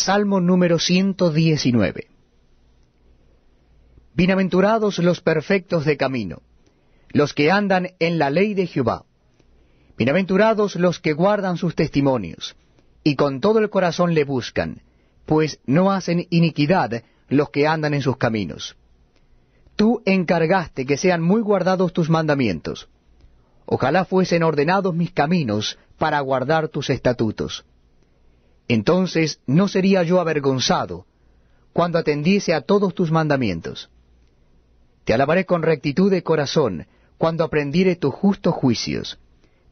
Salmo número 119. Bienaventurados los perfectos de camino, los que andan en la ley de Jehová. Bienaventurados los que guardan sus testimonios, y con todo el corazón le buscan, pues no hacen iniquidad los que andan en sus caminos. Tú encargaste que sean muy guardados tus mandamientos. Ojalá fuesen ordenados mis caminos para guardar tus estatutos entonces no sería yo avergonzado cuando atendiese a todos tus mandamientos. Te alabaré con rectitud de corazón cuando aprendiere tus justos juicios.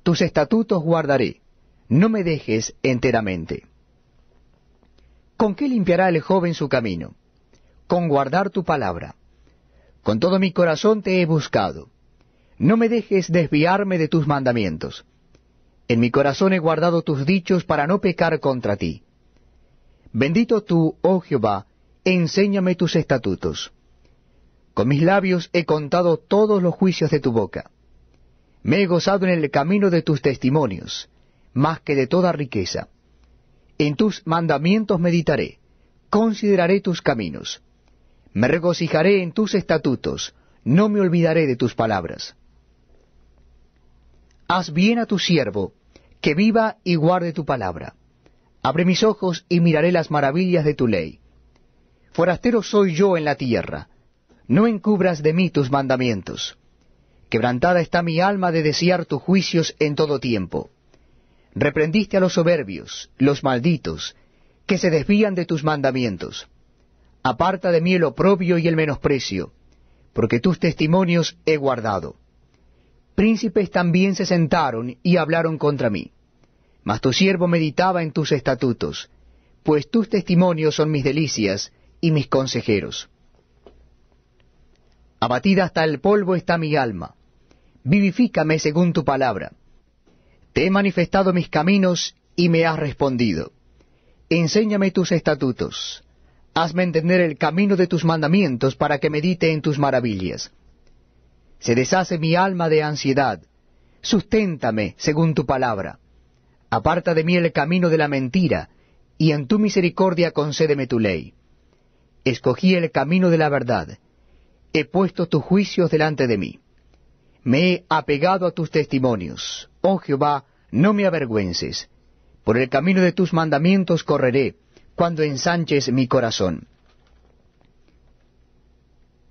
Tus estatutos guardaré, no me dejes enteramente. ¿Con qué limpiará el joven su camino? Con guardar tu palabra. Con todo mi corazón te he buscado. No me dejes desviarme de tus mandamientos. En mi corazón he guardado tus dichos para no pecar contra ti. Bendito tú, oh Jehová, enséñame tus estatutos. Con mis labios he contado todos los juicios de tu boca. Me he gozado en el camino de tus testimonios, más que de toda riqueza. En tus mandamientos meditaré, consideraré tus caminos. Me regocijaré en tus estatutos, no me olvidaré de tus palabras. Haz bien a tu siervo, que viva y guarde tu palabra. Abre mis ojos y miraré las maravillas de tu ley. Forastero soy yo en la tierra. No encubras de mí tus mandamientos. Quebrantada está mi alma de desear tus juicios en todo tiempo. Reprendiste a los soberbios, los malditos, que se desvían de tus mandamientos. Aparta de mí el oprobio y el menosprecio, porque tus testimonios he guardado príncipes también se sentaron y hablaron contra mí. Mas tu siervo meditaba en tus estatutos, pues tus testimonios son mis delicias y mis consejeros. Abatida hasta el polvo está mi alma. Vivifícame según tu palabra. Te he manifestado mis caminos y me has respondido. Enséñame tus estatutos. Hazme entender el camino de tus mandamientos para que medite en tus maravillas. Se deshace mi alma de ansiedad. Susténtame según tu palabra. Aparta de mí el camino de la mentira, y en tu misericordia concédeme tu ley. Escogí el camino de la verdad. He puesto tus juicios delante de mí. Me he apegado a tus testimonios. Oh Jehová, no me avergüences. Por el camino de tus mandamientos correré, cuando ensanches mi corazón.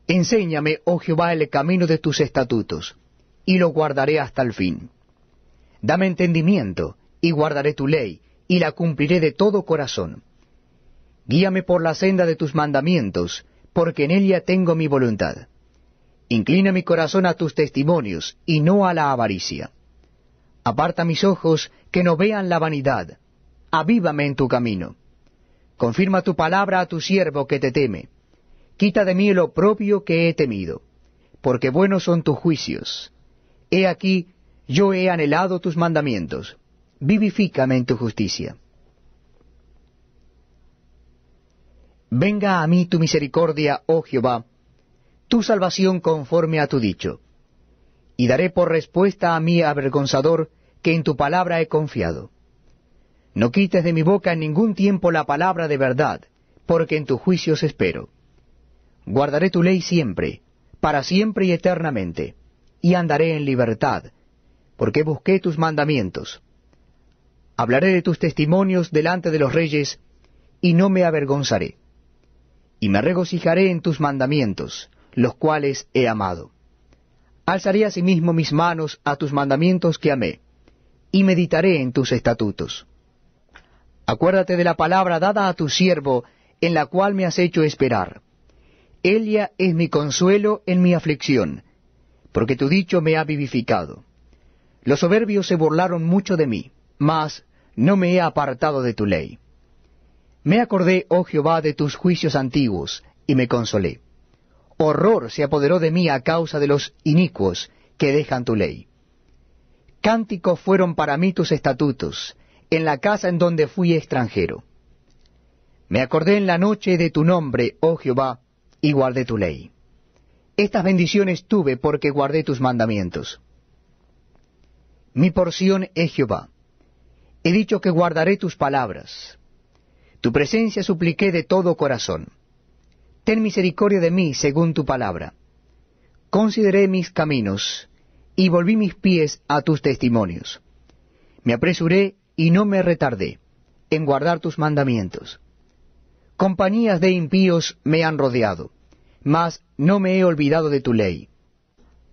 Enséñame, oh Jehová, el camino de tus estatutos, y lo guardaré hasta el fin. Dame entendimiento, y guardaré tu ley, y la cumpliré de todo corazón. Guíame por la senda de tus mandamientos, porque en ella tengo mi voluntad. Inclina mi corazón a tus testimonios, y no a la avaricia. Aparta mis ojos, que no vean la vanidad. Avívame en tu camino. Confirma tu palabra a tu siervo que te teme Quita de mí lo propio que he temido, porque buenos son tus juicios. He aquí, yo he anhelado tus mandamientos. Vivifícame en tu justicia. Venga a mí tu misericordia, oh Jehová, tu salvación conforme a tu dicho. Y daré por respuesta a mi avergonzador, que en tu palabra he confiado. No quites de mi boca en ningún tiempo la palabra de verdad, porque en tus juicios espero. Guardaré tu ley siempre, para siempre y eternamente, y andaré en libertad, porque busqué tus mandamientos. Hablaré de tus testimonios delante de los reyes, y no me avergonzaré. Y me regocijaré en tus mandamientos, los cuales he amado. Alzaré asimismo mis manos a tus mandamientos que amé, y meditaré en tus estatutos. Acuérdate de la palabra dada a tu siervo, en la cual me has hecho esperar. Elia es mi consuelo en mi aflicción, porque tu dicho me ha vivificado. Los soberbios se burlaron mucho de mí, mas no me he apartado de tu ley. Me acordé, oh Jehová, de tus juicios antiguos, y me consolé. Horror se apoderó de mí a causa de los inicuos que dejan tu ley. Cánticos fueron para mí tus estatutos, en la casa en donde fui extranjero. Me acordé en la noche de tu nombre, oh Jehová, y guardé tu ley. Estas bendiciones tuve porque guardé tus mandamientos. Mi porción es Jehová. He dicho que guardaré tus palabras. Tu presencia supliqué de todo corazón. Ten misericordia de mí según tu palabra. Consideré mis caminos y volví mis pies a tus testimonios. Me apresuré y no me retardé en guardar tus mandamientos Compañías de impíos me han rodeado, mas no me he olvidado de tu ley.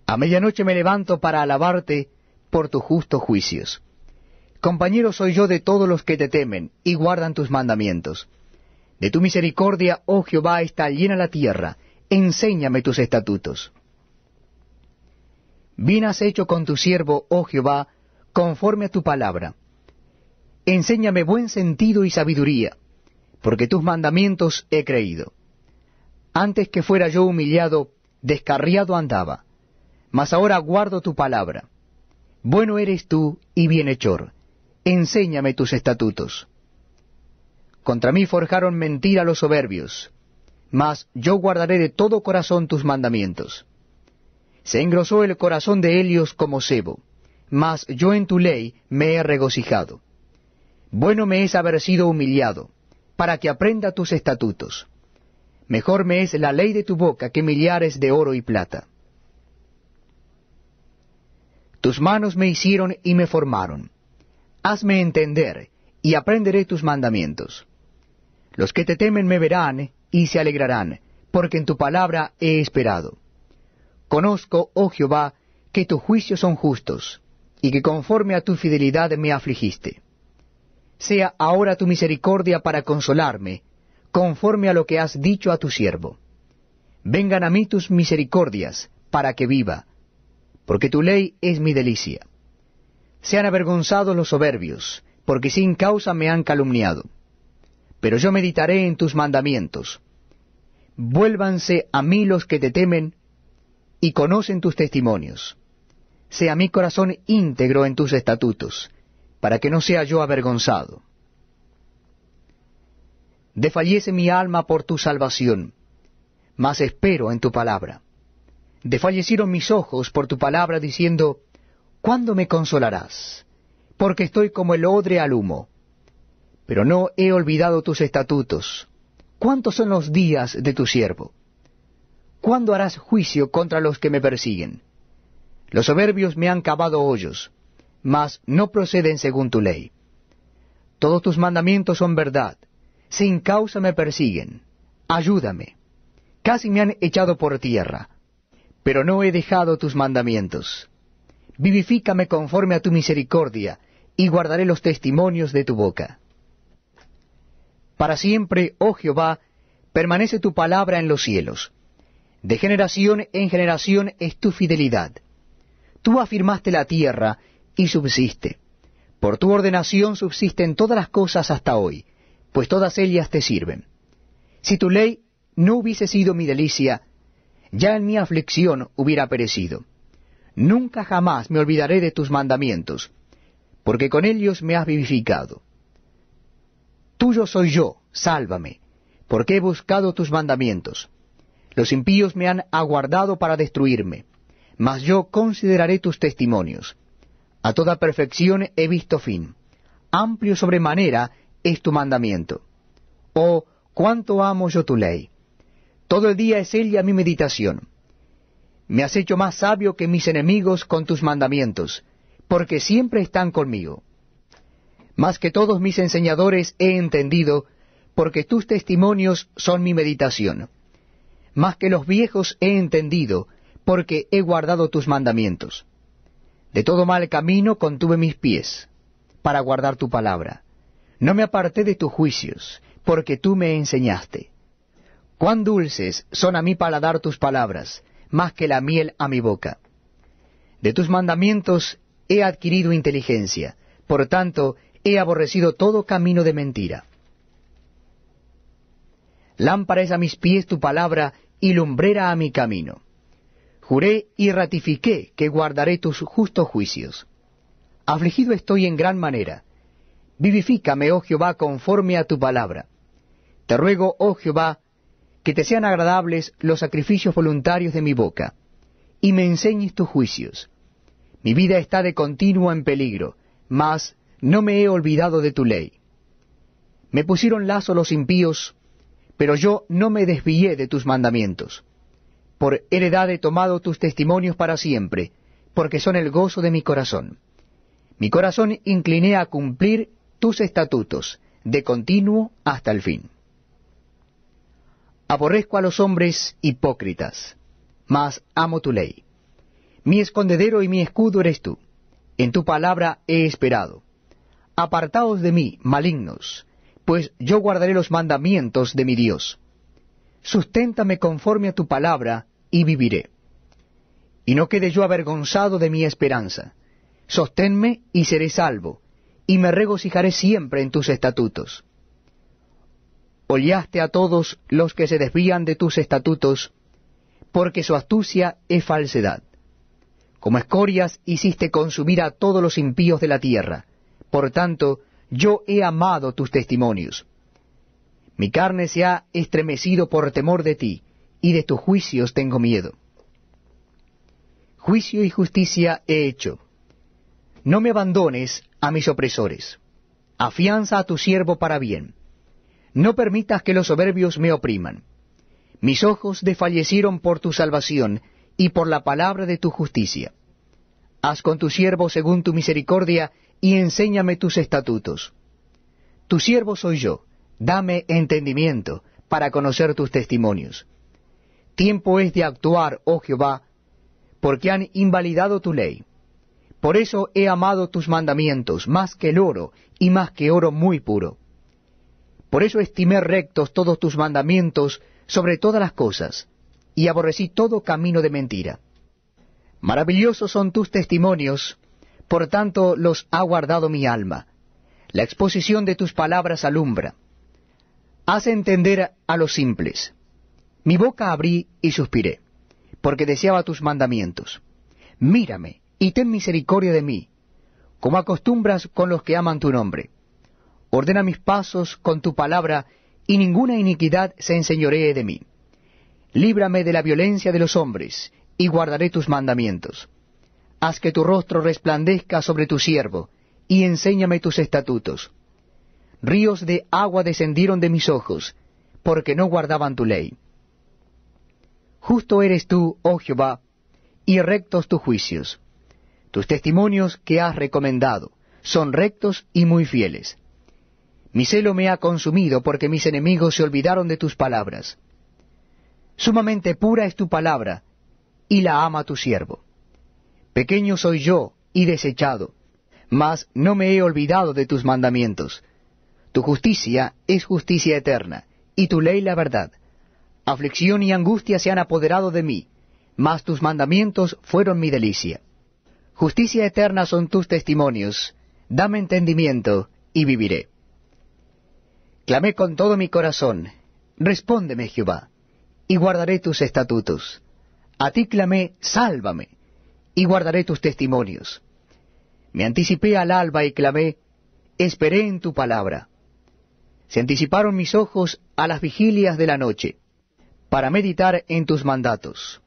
A medianoche me levanto para alabarte por tus justos juicios. Compañero soy yo de todos los que te temen y guardan tus mandamientos. De tu misericordia, oh Jehová, está llena la tierra. Enséñame tus estatutos. Bien has hecho con tu siervo, oh Jehová, conforme a tu palabra. Enséñame buen sentido y sabiduría porque tus mandamientos he creído. Antes que fuera yo humillado, descarriado andaba, mas ahora guardo tu palabra. Bueno eres tú y bienhechor, enséñame tus estatutos. Contra mí forjaron mentira los soberbios, mas yo guardaré de todo corazón tus mandamientos. Se engrosó el corazón de Helios como sebo, mas yo en tu ley me he regocijado. Bueno me es haber sido humillado para que aprenda tus estatutos. Mejor me es la ley de tu boca que millares de oro y plata. Tus manos me hicieron y me formaron. Hazme entender, y aprenderé tus mandamientos. Los que te temen me verán y se alegrarán, porque en tu palabra he esperado. Conozco, oh Jehová, que tus juicios son justos, y que conforme a tu fidelidad me afligiste sea ahora tu misericordia para consolarme, conforme a lo que has dicho a tu siervo. Vengan a mí tus misericordias, para que viva, porque tu ley es mi delicia. Sean avergonzados los soberbios, porque sin causa me han calumniado. Pero yo meditaré en tus mandamientos. Vuélvanse a mí los que te temen y conocen tus testimonios. Sea mi corazón íntegro en tus estatutos para que no sea yo avergonzado. Desfallece mi alma por tu salvación, mas espero en tu palabra. Desfallecieron mis ojos por tu palabra diciendo, ¿cuándo me consolarás? Porque estoy como el odre al humo. Pero no he olvidado tus estatutos. ¿Cuántos son los días de tu siervo? ¿Cuándo harás juicio contra los que me persiguen? Los soberbios me han cavado hoyos mas no proceden según tu ley. Todos tus mandamientos son verdad, sin causa me persiguen, ayúdame. Casi me han echado por tierra, pero no he dejado tus mandamientos. Vivifícame conforme a tu misericordia, y guardaré los testimonios de tu boca. Para siempre, oh Jehová, permanece tu palabra en los cielos. De generación en generación es tu fidelidad. Tú afirmaste la tierra, y subsiste. Por tu ordenación subsisten todas las cosas hasta hoy, pues todas ellas te sirven. Si tu ley no hubiese sido mi delicia, ya en mi aflicción hubiera perecido. Nunca jamás me olvidaré de tus mandamientos, porque con ellos me has vivificado. Tuyo soy yo, sálvame, porque he buscado tus mandamientos. Los impíos me han aguardado para destruirme, mas yo consideraré tus testimonios. A toda perfección he visto fin. Amplio sobremanera es tu mandamiento. Oh, cuánto amo yo tu ley. Todo el día es ella mi meditación. Me has hecho más sabio que mis enemigos con tus mandamientos, porque siempre están conmigo. Más que todos mis enseñadores he entendido, porque tus testimonios son mi meditación. Más que los viejos he entendido, porque he guardado tus mandamientos. De todo mal camino contuve mis pies, para guardar tu palabra. No me aparté de tus juicios, porque tú me enseñaste. Cuán dulces son a mi paladar tus palabras, más que la miel a mi boca. De tus mandamientos he adquirido inteligencia, por tanto he aborrecido todo camino de mentira. Lámpara es a mis pies tu palabra y lumbrera a mi camino. Juré y ratifiqué que guardaré tus justos juicios. Afligido estoy en gran manera. Vivifícame, oh Jehová, conforme a tu palabra. Te ruego, oh Jehová, que te sean agradables los sacrificios voluntarios de mi boca, y me enseñes tus juicios. Mi vida está de continuo en peligro, mas no me he olvidado de tu ley. Me pusieron lazo los impíos, pero yo no me desvié de tus mandamientos por heredad he tomado tus testimonios para siempre, porque son el gozo de mi corazón. Mi corazón incliné a cumplir tus estatutos, de continuo hasta el fin. Aborrezco a los hombres hipócritas, mas amo tu ley. Mi escondedero y mi escudo eres tú. En tu palabra he esperado. Apartaos de mí, malignos, pues yo guardaré los mandamientos de mi Dios. Susténtame conforme a tu palabra, y viviré. Y no quede yo avergonzado de mi esperanza. Sosténme y seré salvo, y me regocijaré siempre en tus estatutos. Ollaste a todos los que se desvían de tus estatutos, porque su astucia es falsedad. Como escorias hiciste consumir a todos los impíos de la tierra. Por tanto, yo he amado tus testimonios. Mi carne se ha estremecido por temor de ti y de tus juicios tengo miedo. Juicio y justicia he hecho. No me abandones a mis opresores. Afianza a tu siervo para bien. No permitas que los soberbios me opriman. Mis ojos desfallecieron por tu salvación y por la palabra de tu justicia. Haz con tu siervo según tu misericordia y enséñame tus estatutos. Tu siervo soy yo, dame entendimiento para conocer tus testimonios. Tiempo es de actuar, oh Jehová, porque han invalidado tu ley. Por eso he amado tus mandamientos más que el oro y más que oro muy puro. Por eso estimé rectos todos tus mandamientos sobre todas las cosas, y aborrecí todo camino de mentira. Maravillosos son tus testimonios, por tanto los ha guardado mi alma. La exposición de tus palabras alumbra. Haz entender a los simples. Mi boca abrí y suspiré, porque deseaba tus mandamientos. Mírame y ten misericordia de mí, como acostumbras con los que aman tu nombre. Ordena mis pasos con tu palabra, y ninguna iniquidad se enseñoree de mí. Líbrame de la violencia de los hombres, y guardaré tus mandamientos. Haz que tu rostro resplandezca sobre tu siervo, y enséñame tus estatutos. Ríos de agua descendieron de mis ojos, porque no guardaban tu ley. Justo eres tú, oh Jehová, y rectos tus juicios. Tus testimonios que has recomendado son rectos y muy fieles. Mi celo me ha consumido porque mis enemigos se olvidaron de tus palabras. Sumamente pura es tu palabra, y la ama tu siervo. Pequeño soy yo y desechado, mas no me he olvidado de tus mandamientos. Tu justicia es justicia eterna, y tu ley la verdad. Aflicción y angustia se han apoderado de mí, mas tus mandamientos fueron mi delicia. Justicia eterna son tus testimonios, dame entendimiento y viviré. Clamé con todo mi corazón, respóndeme Jehová, y guardaré tus estatutos. A ti clamé, sálvame, y guardaré tus testimonios. Me anticipé al alba y clamé, esperé en tu palabra. Se anticiparon mis ojos a las vigilias de la noche para meditar en tus mandatos.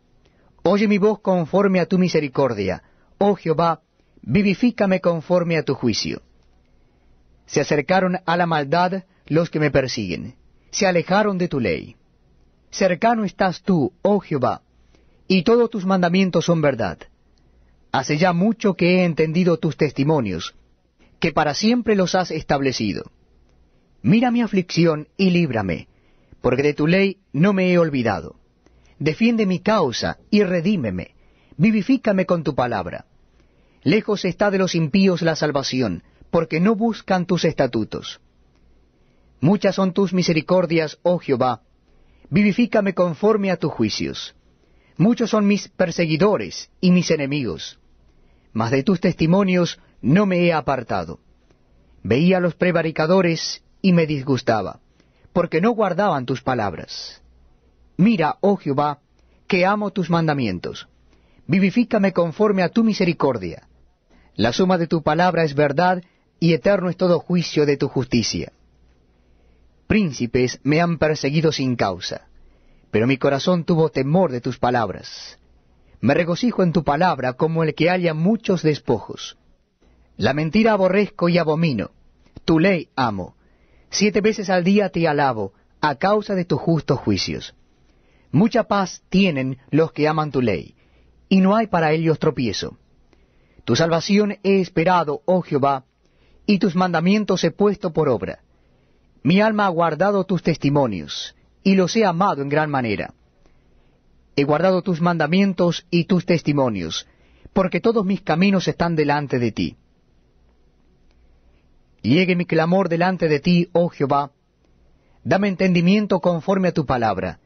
Oye mi voz conforme a tu misericordia. Oh Jehová, vivifícame conforme a tu juicio. Se acercaron a la maldad los que me persiguen. Se alejaron de tu ley. Cercano estás tú, oh Jehová, y todos tus mandamientos son verdad. Hace ya mucho que he entendido tus testimonios, que para siempre los has establecido. Mira mi aflicción y líbrame porque de tu ley no me he olvidado. Defiende mi causa y redímeme, vivifícame con tu palabra. Lejos está de los impíos la salvación, porque no buscan tus estatutos. Muchas son tus misericordias, oh Jehová, vivifícame conforme a tus juicios. Muchos son mis perseguidores y mis enemigos, mas de tus testimonios no me he apartado. Veía a los prevaricadores y me disgustaba porque no guardaban tus palabras. Mira, oh Jehová, que amo tus mandamientos. Vivifícame conforme a tu misericordia. La suma de tu palabra es verdad, y eterno es todo juicio de tu justicia. Príncipes me han perseguido sin causa, pero mi corazón tuvo temor de tus palabras. Me regocijo en tu palabra como el que halla muchos despojos. La mentira aborrezco y abomino, tu ley amo, Siete veces al día te alabo, a causa de tus justos juicios. Mucha paz tienen los que aman tu ley, y no hay para ellos tropiezo. Tu salvación he esperado, oh Jehová, y tus mandamientos he puesto por obra. Mi alma ha guardado tus testimonios, y los he amado en gran manera. He guardado tus mandamientos y tus testimonios, porque todos mis caminos están delante de ti. Llegue mi clamor delante de ti, oh Jehová. Dame entendimiento conforme a tu palabra.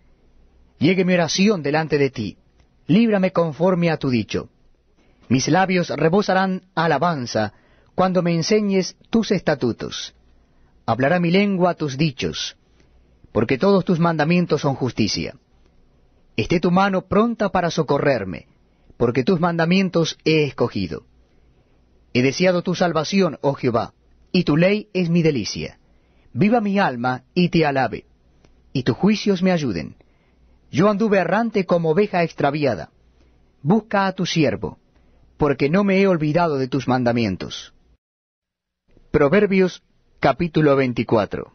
Llegue mi oración delante de ti. Líbrame conforme a tu dicho. Mis labios rebosarán alabanza cuando me enseñes tus estatutos. Hablará mi lengua tus dichos, porque todos tus mandamientos son justicia. Esté tu mano pronta para socorrerme, porque tus mandamientos he escogido. He deseado tu salvación, oh Jehová y tu ley es mi delicia. Viva mi alma y te alabe, y tus juicios me ayuden. Yo anduve errante como oveja extraviada. Busca a tu siervo, porque no me he olvidado de tus mandamientos. Proverbios capítulo 24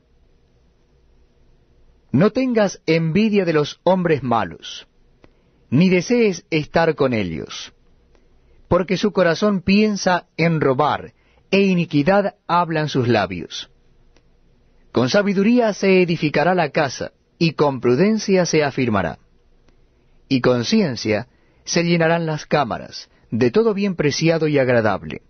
No tengas envidia de los hombres malos, ni desees estar con ellos, porque su corazón piensa en robar, e iniquidad hablan sus labios. Con sabiduría se edificará la casa, y con prudencia se afirmará. Y con ciencia se llenarán las cámaras, de todo bien preciado y agradable.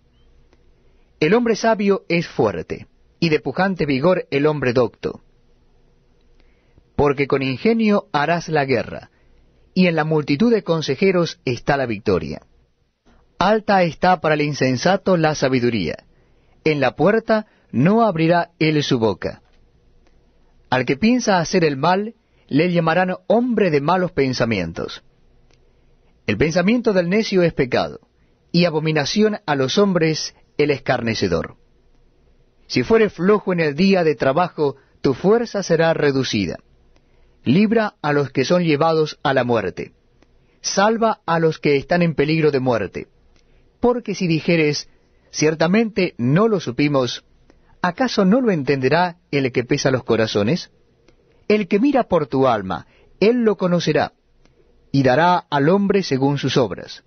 El hombre sabio es fuerte, y de pujante vigor el hombre docto. Porque con ingenio harás la guerra, y en la multitud de consejeros está la victoria. Alta está para el insensato la sabiduría, en la puerta no abrirá él su boca. Al que piensa hacer el mal, le llamarán hombre de malos pensamientos. El pensamiento del necio es pecado, y abominación a los hombres el escarnecedor. Si fuere flojo en el día de trabajo, tu fuerza será reducida. Libra a los que son llevados a la muerte. Salva a los que están en peligro de muerte. Porque si dijeres, Ciertamente no lo supimos. ¿Acaso no lo entenderá el que pesa los corazones? El que mira por tu alma, él lo conocerá, y dará al hombre según sus obras.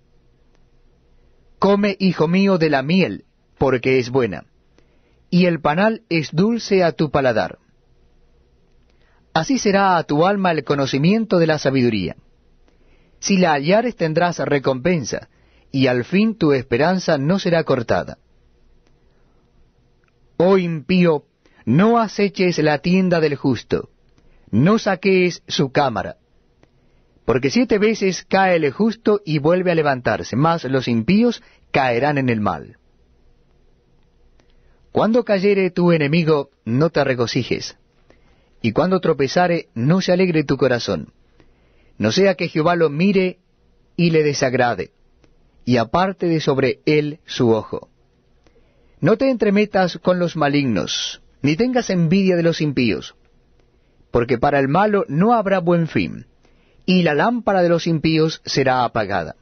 Come, hijo mío, de la miel, porque es buena, y el panal es dulce a tu paladar. Así será a tu alma el conocimiento de la sabiduría. Si la hallares tendrás recompensa, y al fin tu esperanza no será cortada. Oh impío, no aceches la tienda del justo, no saques su cámara, porque siete veces cae el justo y vuelve a levantarse, mas los impíos caerán en el mal. Cuando cayere tu enemigo, no te regocijes, y cuando tropezare, no se alegre tu corazón, no sea que Jehová lo mire y le desagrade y aparte de sobre él su ojo. No te entremetas con los malignos, ni tengas envidia de los impíos, porque para el malo no habrá buen fin, y la lámpara de los impíos será apagada.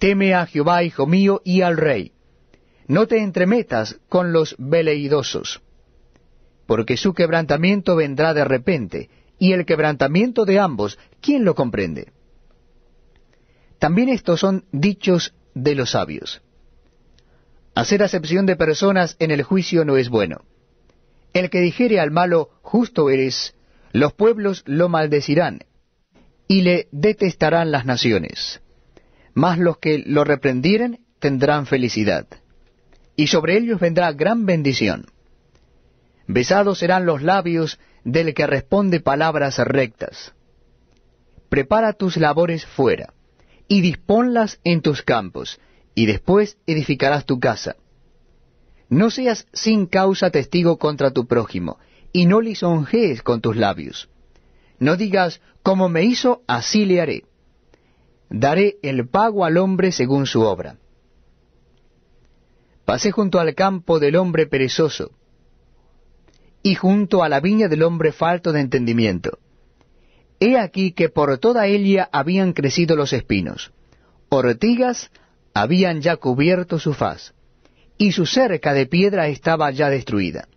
Teme a Jehová, hijo mío, y al rey. No te entremetas con los veleidosos, porque su quebrantamiento vendrá de repente, y el quebrantamiento de ambos, ¿quién lo comprende? También estos son dichos de los sabios. Hacer acepción de personas en el juicio no es bueno. El que dijere al malo, justo eres, los pueblos lo maldecirán, y le detestarán las naciones. Mas los que lo reprendieren tendrán felicidad, y sobre ellos vendrá gran bendición. Besados serán los labios del que responde palabras rectas. Prepara tus labores fuera y dispónlas en tus campos, y después edificarás tu casa. No seas sin causa testigo contra tu prójimo, y no lisonjees con tus labios. No digas, como me hizo, así le haré. Daré el pago al hombre según su obra. Pasé junto al campo del hombre perezoso, y junto a la viña del hombre falto de entendimiento. He aquí que por toda ella habían crecido los espinos, ortigas habían ya cubierto su faz, y su cerca de piedra estaba ya destruida.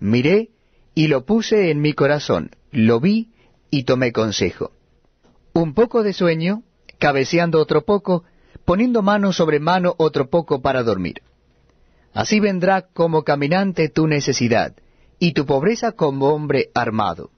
Miré y lo puse en mi corazón, lo vi y tomé consejo. Un poco de sueño, cabeceando otro poco, poniendo mano sobre mano otro poco para dormir. Así vendrá como caminante tu necesidad, y tu pobreza como hombre armado.